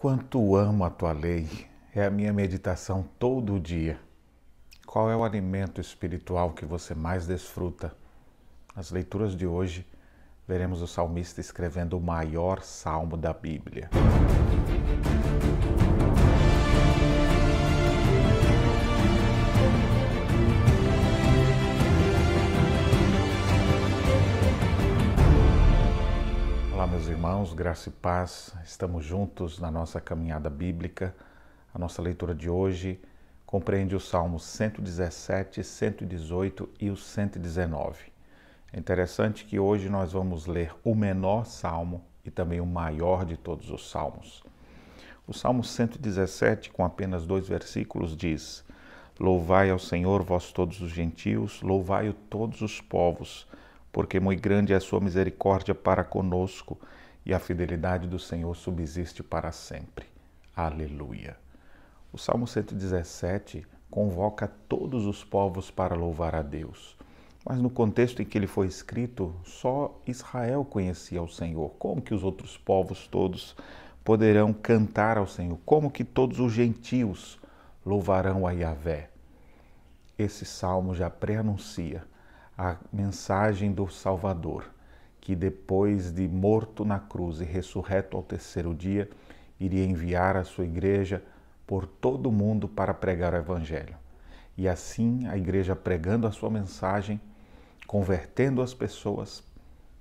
Quanto amo a tua lei, é a minha meditação todo dia. Qual é o alimento espiritual que você mais desfruta? Nas leituras de hoje, veremos o salmista escrevendo o maior salmo da Bíblia. irmãos, graça e paz. Estamos juntos na nossa caminhada bíblica. A nossa leitura de hoje compreende os Salmos 117, 118 e o 119. É interessante que hoje nós vamos ler o menor salmo e também o maior de todos os salmos. O Salmo 117, com apenas dois versículos, diz: Louvai ao Senhor, vós todos os gentios, louvai-o todos os povos, porque muito grande é a sua misericórdia para conosco e a fidelidade do Senhor subsiste para sempre. Aleluia. O Salmo 117 convoca todos os povos para louvar a Deus. Mas no contexto em que ele foi escrito, só Israel conhecia o Senhor. Como que os outros povos todos poderão cantar ao Senhor? Como que todos os gentios louvarão a Yahvé? Esse salmo já pré-anuncia a mensagem do Salvador que depois de morto na cruz e ressurreto ao terceiro dia, iria enviar a sua igreja por todo o mundo para pregar o Evangelho. E assim a igreja pregando a sua mensagem, convertendo as pessoas,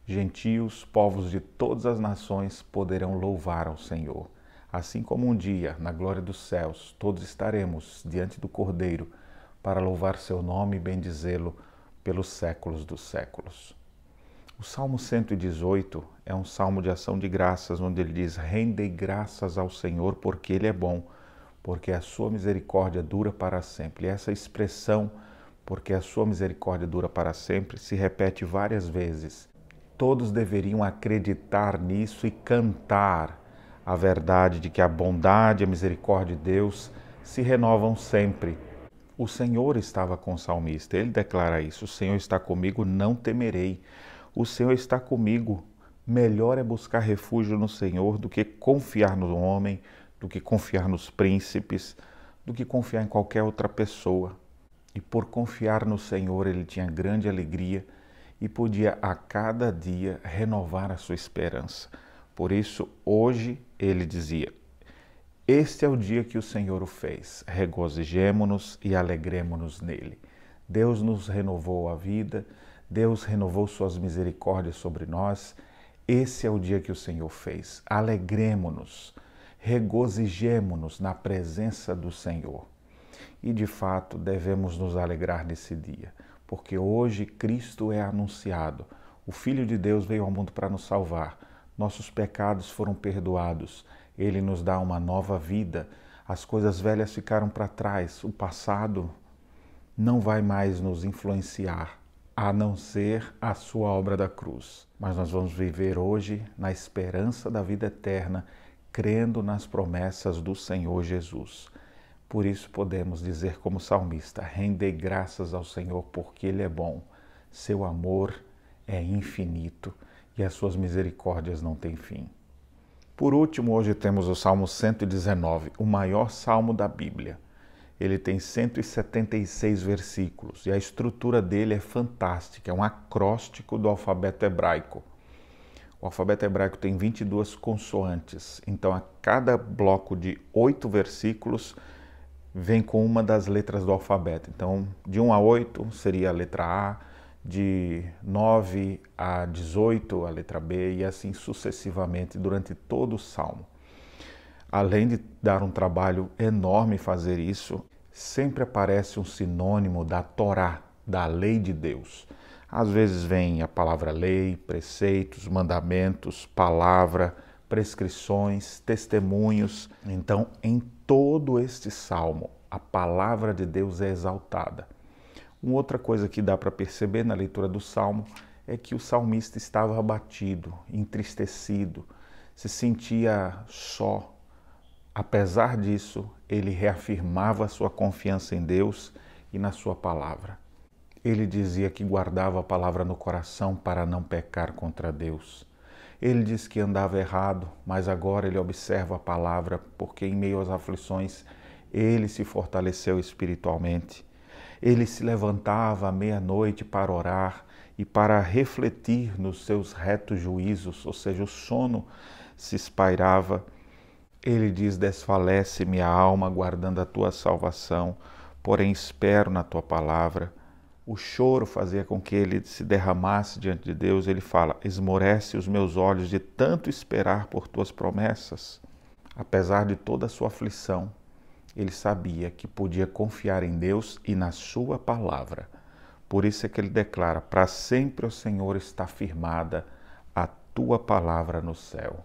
gentios, povos de todas as nações poderão louvar ao Senhor. Assim como um dia, na glória dos céus, todos estaremos diante do Cordeiro para louvar seu nome e bendizê-lo pelos séculos dos séculos. O Salmo 118 é um salmo de ação de graças, onde ele diz: Rendei graças ao Senhor, porque Ele é bom, porque a sua misericórdia dura para sempre. E essa expressão, porque a sua misericórdia dura para sempre, se repete várias vezes. Todos deveriam acreditar nisso e cantar a verdade de que a bondade e a misericórdia de Deus se renovam sempre. O Senhor estava com o salmista, ele declara isso: O Senhor está comigo, não temerei. O Senhor está comigo. Melhor é buscar refúgio no Senhor do que confiar no homem, do que confiar nos príncipes, do que confiar em qualquer outra pessoa. E por confiar no Senhor, ele tinha grande alegria e podia a cada dia renovar a sua esperança. Por isso, hoje ele dizia: Este é o dia que o Senhor o fez, regozijemo-nos e alegremo-nos nele. Deus nos renovou a vida, Deus renovou suas misericórdias sobre nós. Esse é o dia que o Senhor fez. Alegremos-nos, regozijemo-nos na presença do Senhor. E de fato devemos nos alegrar nesse dia, porque hoje Cristo é anunciado. O Filho de Deus veio ao mundo para nos salvar. Nossos pecados foram perdoados. Ele nos dá uma nova vida. As coisas velhas ficaram para trás. O passado não vai mais nos influenciar a não ser a sua obra da cruz. Mas nós vamos viver hoje na esperança da vida eterna, crendo nas promessas do Senhor Jesus. Por isso podemos dizer como salmista: render graças ao Senhor, porque Ele é bom, seu amor é infinito e as suas misericórdias não têm fim. Por último, hoje temos o Salmo 119, o maior salmo da Bíblia ele tem 176 versículos e a estrutura dele é fantástica, é um acróstico do alfabeto hebraico. O alfabeto hebraico tem 22 consoantes, então a cada bloco de oito versículos vem com uma das letras do alfabeto. Então, de 1 a 8 seria a letra A, de 9 a 18 a letra B e assim sucessivamente durante todo o salmo. Além de dar um trabalho enorme fazer isso, sempre aparece um sinônimo da Torá, da lei de Deus. Às vezes vem a palavra lei, preceitos, mandamentos, palavra, prescrições, testemunhos. Então, em todo este salmo, a palavra de Deus é exaltada. Uma outra coisa que dá para perceber na leitura do salmo é que o salmista estava abatido, entristecido, se sentia só, Apesar disso, ele reafirmava sua confiança em Deus e na sua palavra. Ele dizia que guardava a palavra no coração para não pecar contra Deus. Ele diz que andava errado, mas agora ele observa a palavra, porque em meio às aflições ele se fortaleceu espiritualmente. Ele se levantava à meia-noite para orar e para refletir nos seus retos juízos, ou seja, o sono se espairava ele diz: Desfalece minha alma guardando a tua salvação, porém espero na tua palavra. O choro fazia com que ele se derramasse diante de Deus. Ele fala: Esmorece os meus olhos de tanto esperar por tuas promessas. Apesar de toda a sua aflição, ele sabia que podia confiar em Deus e na sua palavra. Por isso é que ele declara: Para sempre, o Senhor, está firmada a tua palavra no céu.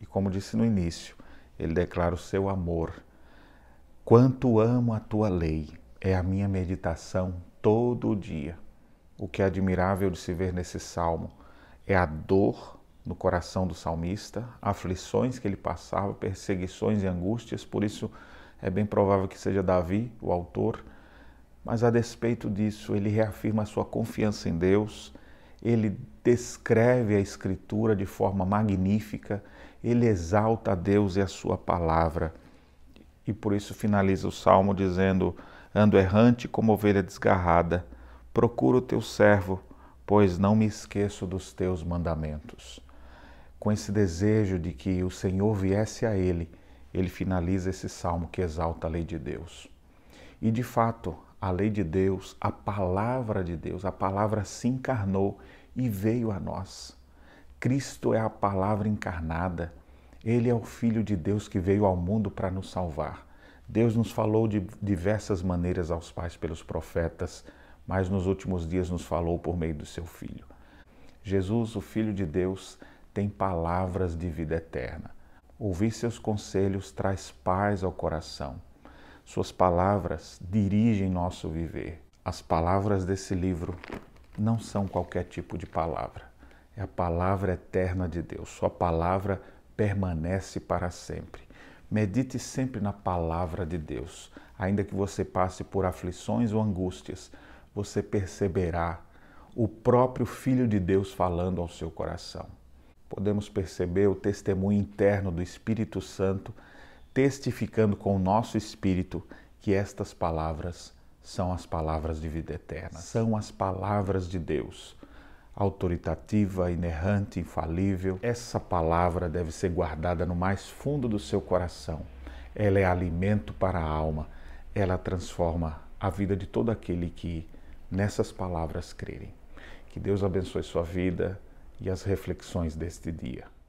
E como disse no início, ele declara o seu amor. Quanto amo a tua lei, é a minha meditação todo dia. O que é admirável de se ver nesse salmo é a dor no coração do salmista, aflições que ele passava, perseguições e angústias, por isso é bem provável que seja Davi o autor. Mas a despeito disso, ele reafirma a sua confiança em Deus, ele descreve a Escritura de forma magnífica, ele exalta a Deus e a sua palavra. E por isso finaliza o salmo dizendo: Ando errante como ovelha desgarrada, procuro o teu servo, pois não me esqueço dos teus mandamentos. Com esse desejo de que o Senhor viesse a ele, ele finaliza esse salmo que exalta a lei de Deus. E de fato, a lei de Deus, a palavra de Deus, a palavra se encarnou e veio a nós. Cristo é a palavra encarnada. Ele é o Filho de Deus que veio ao mundo para nos salvar. Deus nos falou de diversas maneiras aos pais pelos profetas, mas nos últimos dias nos falou por meio do seu Filho. Jesus, o Filho de Deus, tem palavras de vida eterna. Ouvir seus conselhos traz paz ao coração. Suas palavras dirigem nosso viver. As palavras desse livro não são qualquer tipo de palavra é a palavra eterna de Deus. Sua palavra permanece para sempre. Medite sempre na palavra de Deus. Ainda que você passe por aflições ou angústias, você perceberá o próprio Filho de Deus falando ao seu coração. Podemos perceber o testemunho interno do Espírito Santo testificando com o nosso espírito que estas palavras são as palavras de vida eterna, são as palavras de Deus autoritativa, inerrante, infalível. Essa palavra deve ser guardada no mais fundo do seu coração. Ela é alimento para a alma. Ela transforma a vida de todo aquele que nessas palavras crerem. Que Deus abençoe sua vida e as reflexões deste dia.